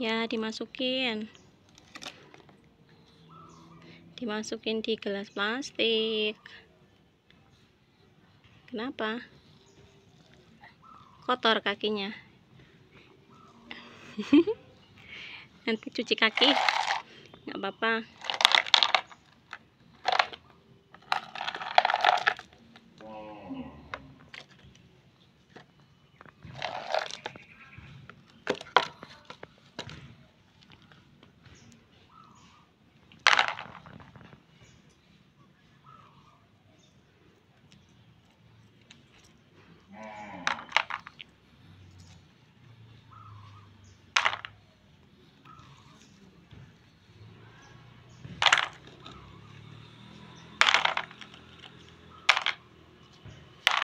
ya dimasukin dimasukin di gelas plastik kenapa kotor kakinya nanti cuci kaki nggak apa-apa